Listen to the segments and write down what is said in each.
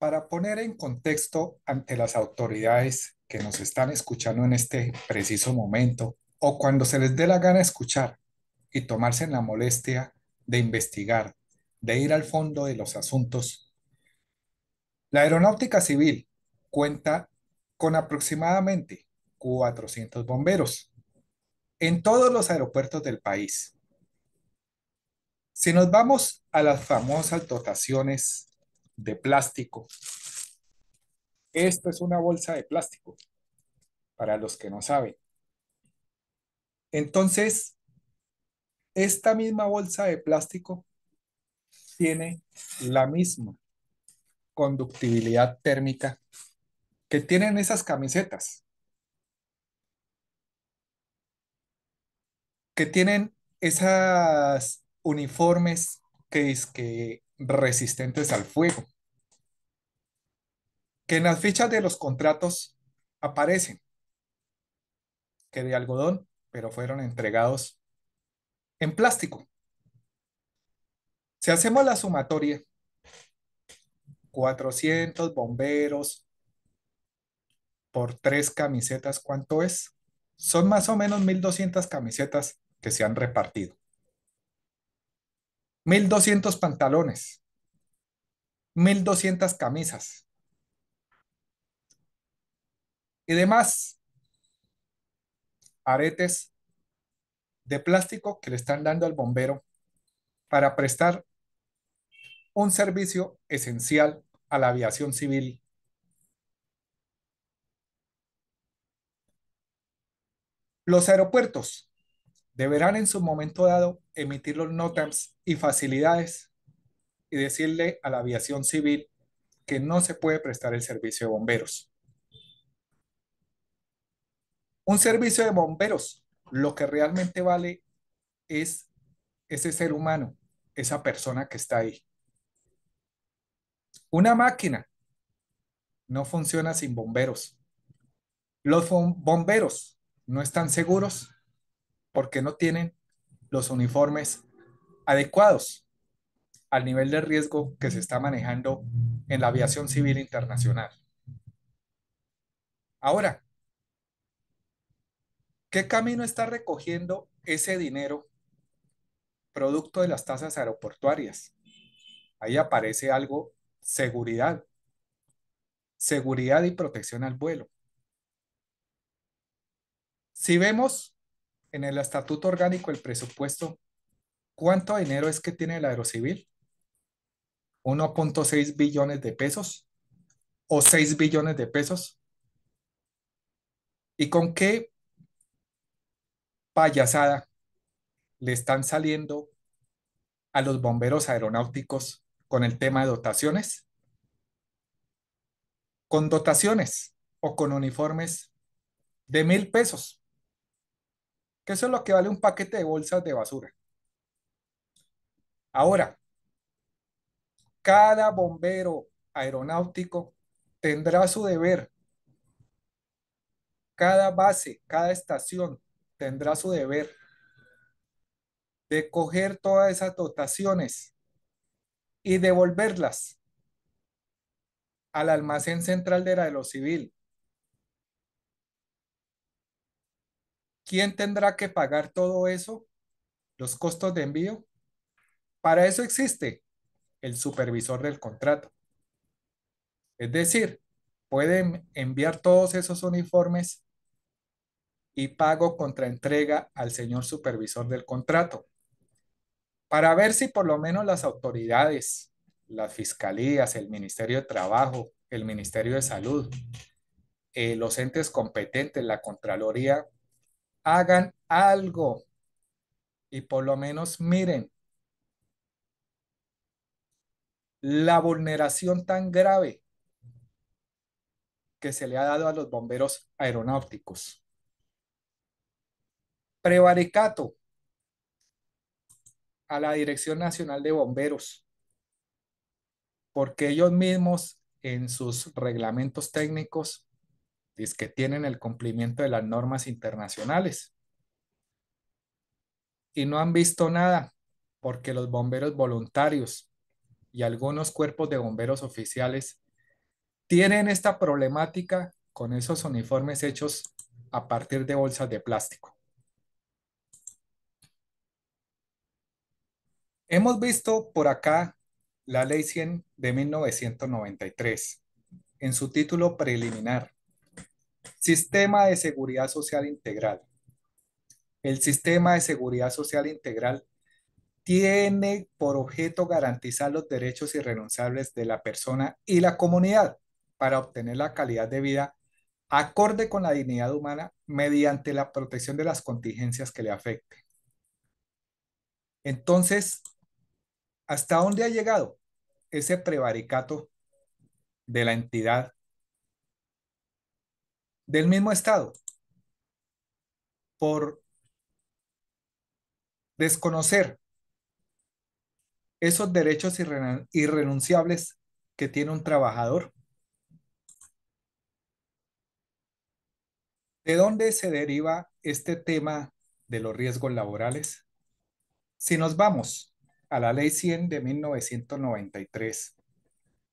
Para poner en contexto ante las autoridades que nos están escuchando en este preciso momento o cuando se les dé la gana escuchar y tomarse en la molestia de investigar, de ir al fondo de los asuntos, la aeronáutica civil cuenta con aproximadamente 400 bomberos en todos los aeropuertos del país. Si nos vamos a las famosas dotaciones de plástico. Esto es una bolsa de plástico, para los que no saben. Entonces, esta misma bolsa de plástico tiene la misma conductibilidad térmica que tienen esas camisetas, que tienen esas uniformes que, es que resistentes al fuego, que en las fichas de los contratos aparecen, que de algodón, pero fueron entregados en plástico. Si hacemos la sumatoria, 400 bomberos por tres camisetas, ¿cuánto es? Son más o menos 1.200 camisetas que se han repartido. 1200 pantalones, 1200 camisas y demás aretes de plástico que le están dando al bombero para prestar un servicio esencial a la aviación civil. Los aeropuertos deberán en su momento dado emitir los NOTAMs y facilidades y decirle a la aviación civil que no se puede prestar el servicio de bomberos. Un servicio de bomberos, lo que realmente vale es ese ser humano, esa persona que está ahí. Una máquina no funciona sin bomberos. Los bomberos no están seguros porque no tienen los uniformes adecuados al nivel de riesgo que se está manejando en la aviación civil internacional. Ahora, ¿qué camino está recogiendo ese dinero producto de las tasas aeroportuarias? Ahí aparece algo, seguridad. Seguridad y protección al vuelo. Si vemos en el estatuto orgánico, el presupuesto, ¿cuánto dinero es que tiene el aerocivil? 1.6 billones de pesos o 6 billones de pesos. ¿Y con qué payasada le están saliendo a los bomberos aeronáuticos con el tema de dotaciones? Con dotaciones o con uniformes de mil pesos eso es lo que vale un paquete de bolsas de basura. Ahora, cada bombero aeronáutico tendrá su deber. Cada base, cada estación tendrá su deber de coger todas esas dotaciones y devolverlas al almacén central de la de lo civil ¿Quién tendrá que pagar todo eso? ¿Los costos de envío? Para eso existe el supervisor del contrato. Es decir, pueden enviar todos esos uniformes y pago contra entrega al señor supervisor del contrato para ver si por lo menos las autoridades, las fiscalías, el Ministerio de Trabajo, el Ministerio de Salud, eh, los entes competentes, la Contraloría, hagan algo y por lo menos miren la vulneración tan grave que se le ha dado a los bomberos aeronáuticos. Prevaricato a la Dirección Nacional de Bomberos, porque ellos mismos en sus reglamentos técnicos dice que tienen el cumplimiento de las normas internacionales. Y no han visto nada porque los bomberos voluntarios y algunos cuerpos de bomberos oficiales tienen esta problemática con esos uniformes hechos a partir de bolsas de plástico. Hemos visto por acá la Ley 100 de 1993 en su título preliminar Sistema de seguridad social integral. El sistema de seguridad social integral tiene por objeto garantizar los derechos irrenunciables de la persona y la comunidad para obtener la calidad de vida acorde con la dignidad humana mediante la protección de las contingencias que le afecten. Entonces, ¿hasta dónde ha llegado ese prevaricato de la entidad del mismo Estado por desconocer esos derechos irrenunciables que tiene un trabajador? ¿De dónde se deriva este tema de los riesgos laborales? Si nos vamos a la Ley 100 de 1993,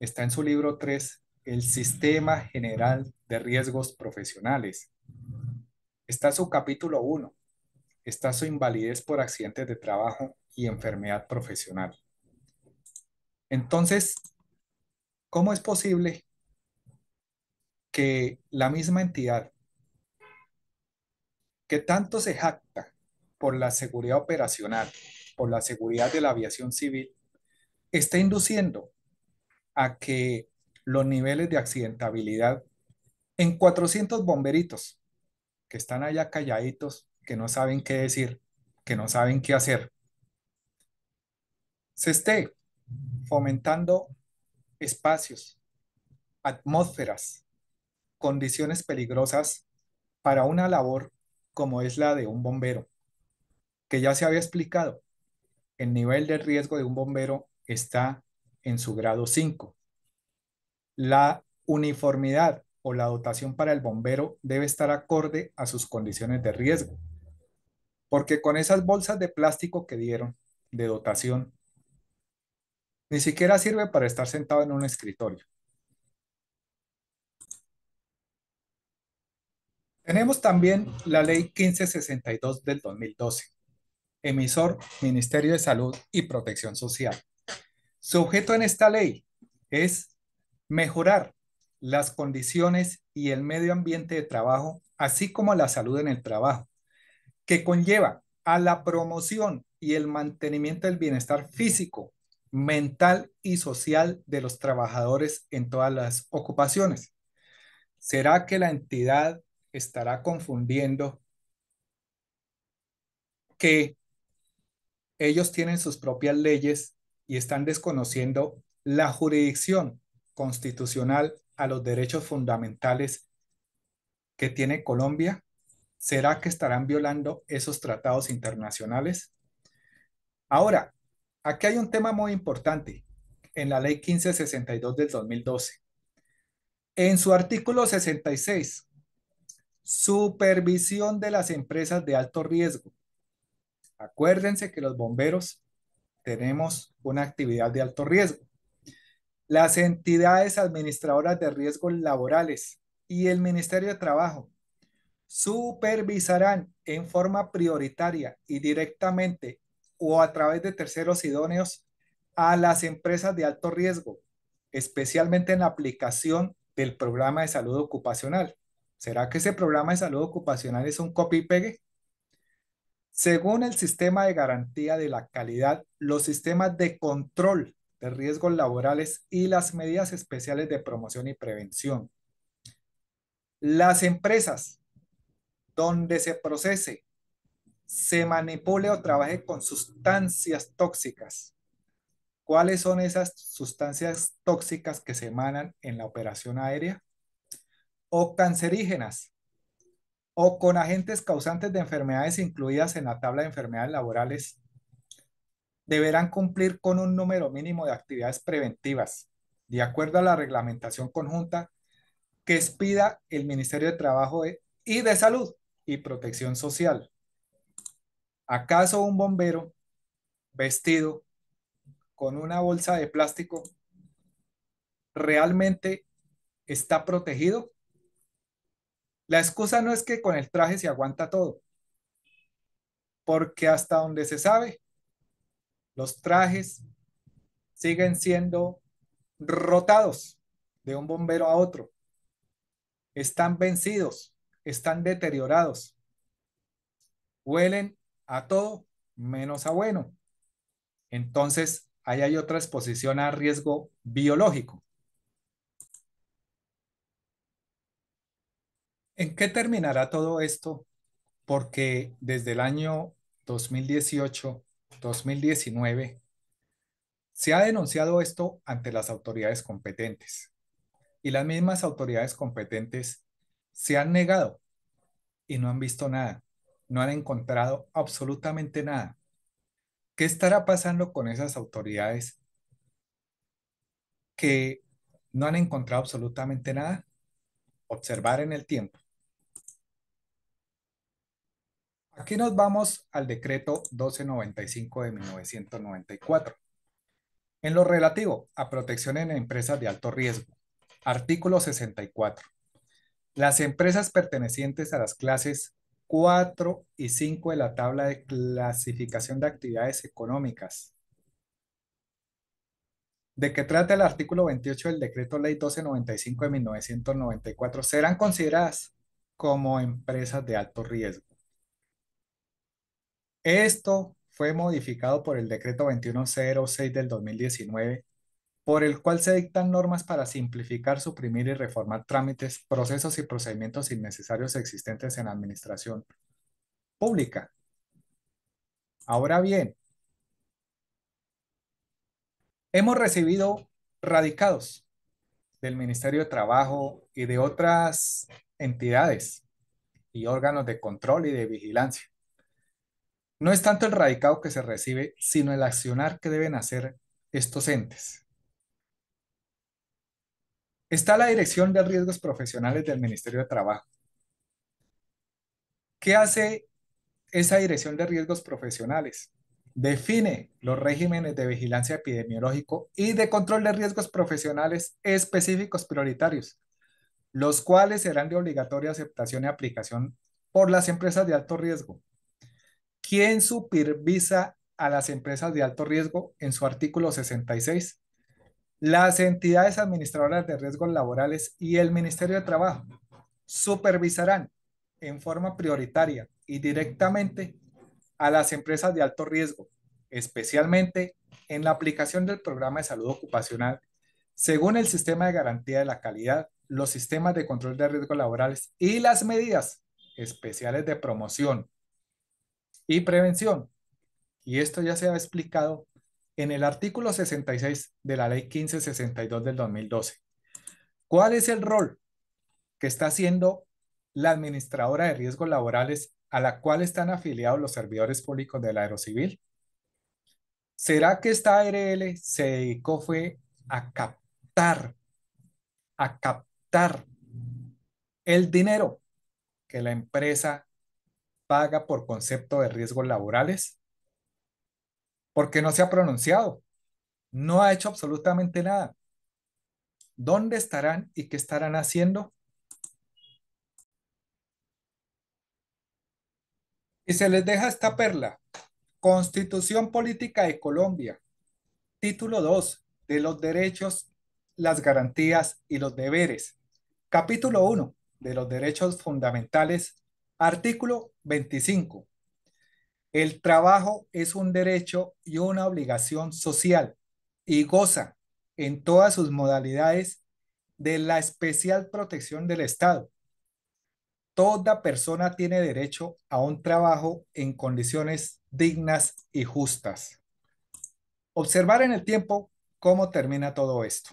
está en su libro 3, El Sistema General riesgos profesionales. Está su capítulo 1. Está su invalidez por accidentes de trabajo y enfermedad profesional. Entonces, ¿cómo es posible que la misma entidad que tanto se jacta por la seguridad operacional, por la seguridad de la aviación civil, esté induciendo a que los niveles de accidentabilidad en 400 bomberitos que están allá calladitos, que no saben qué decir, que no saben qué hacer, se esté fomentando espacios, atmósferas, condiciones peligrosas para una labor como es la de un bombero, que ya se había explicado, el nivel de riesgo de un bombero está en su grado 5. La uniformidad o la dotación para el bombero debe estar acorde a sus condiciones de riesgo. Porque con esas bolsas de plástico que dieron de dotación, ni siquiera sirve para estar sentado en un escritorio. Tenemos también la ley 1562 del 2012, emisor Ministerio de Salud y Protección Social. Su objeto en esta ley es mejorar las condiciones y el medio ambiente de trabajo, así como la salud en el trabajo, que conlleva a la promoción y el mantenimiento del bienestar físico, mental y social de los trabajadores en todas las ocupaciones. ¿Será que la entidad estará confundiendo que ellos tienen sus propias leyes y están desconociendo la jurisdicción constitucional a los derechos fundamentales que tiene Colombia? ¿Será que estarán violando esos tratados internacionales? Ahora, aquí hay un tema muy importante en la ley 1562 del 2012. En su artículo 66, supervisión de las empresas de alto riesgo. Acuérdense que los bomberos tenemos una actividad de alto riesgo las entidades administradoras de riesgos laborales y el Ministerio de Trabajo supervisarán en forma prioritaria y directamente o a través de terceros idóneos a las empresas de alto riesgo, especialmente en la aplicación del programa de salud ocupacional. ¿Será que ese programa de salud ocupacional es un copy y pegue? Según el sistema de garantía de la calidad, los sistemas de control riesgos laborales y las medidas especiales de promoción y prevención. Las empresas donde se procese, se manipule o trabaje con sustancias tóxicas. ¿Cuáles son esas sustancias tóxicas que se emanan en la operación aérea? O cancerígenas, o con agentes causantes de enfermedades incluidas en la tabla de enfermedades laborales deberán cumplir con un número mínimo de actividades preventivas, de acuerdo a la reglamentación conjunta que expida el Ministerio de Trabajo e, y de Salud y Protección Social. ¿Acaso un bombero vestido con una bolsa de plástico realmente está protegido? La excusa no es que con el traje se aguanta todo, porque hasta donde se sabe, los trajes siguen siendo rotados de un bombero a otro. Están vencidos, están deteriorados. Huelen a todo menos a bueno. Entonces, ahí hay otra exposición a riesgo biológico. ¿En qué terminará todo esto? Porque desde el año 2018 2019, se ha denunciado esto ante las autoridades competentes y las mismas autoridades competentes se han negado y no han visto nada, no han encontrado absolutamente nada. ¿Qué estará pasando con esas autoridades que no han encontrado absolutamente nada? Observar en el tiempo. Aquí nos vamos al decreto 1295 de 1994. En lo relativo a protección en empresas de alto riesgo, artículo 64. Las empresas pertenecientes a las clases 4 y 5 de la tabla de clasificación de actividades económicas. ¿De qué trata el artículo 28 del decreto ley 1295 de 1994? Serán consideradas como empresas de alto riesgo. Esto fue modificado por el decreto 2106 del 2019, por el cual se dictan normas para simplificar, suprimir y reformar trámites, procesos y procedimientos innecesarios existentes en la administración pública. Ahora bien, hemos recibido radicados del Ministerio de Trabajo y de otras entidades y órganos de control y de vigilancia no es tanto el radicado que se recibe, sino el accionar que deben hacer estos entes. Está la Dirección de Riesgos Profesionales del Ministerio de Trabajo. ¿Qué hace esa Dirección de Riesgos Profesionales? Define los regímenes de vigilancia epidemiológico y de control de riesgos profesionales específicos prioritarios, los cuales serán de obligatoria aceptación y aplicación por las empresas de alto riesgo, ¿Quién supervisa a las empresas de alto riesgo en su artículo 66? Las entidades administradoras de riesgos laborales y el Ministerio de Trabajo supervisarán en forma prioritaria y directamente a las empresas de alto riesgo, especialmente en la aplicación del programa de salud ocupacional, según el sistema de garantía de la calidad, los sistemas de control de riesgos laborales y las medidas especiales de promoción, y prevención. Y esto ya se ha explicado en el artículo 66 de la ley 1562 del 2012. ¿Cuál es el rol que está haciendo la administradora de riesgos laborales a la cual están afiliados los servidores públicos del aerocivil? ¿Será que esta ARL se dedicó fue a captar, a captar el dinero que la empresa paga por concepto de riesgos laborales? Porque no se ha pronunciado, no ha hecho absolutamente nada. ¿Dónde estarán y qué estarán haciendo? Y se les deja esta perla, Constitución Política de Colombia, título 2 de los derechos, las garantías y los deberes, capítulo 1 de los derechos fundamentales Artículo 25. El trabajo es un derecho y una obligación social y goza en todas sus modalidades de la especial protección del Estado. Toda persona tiene derecho a un trabajo en condiciones dignas y justas. Observar en el tiempo cómo termina todo esto.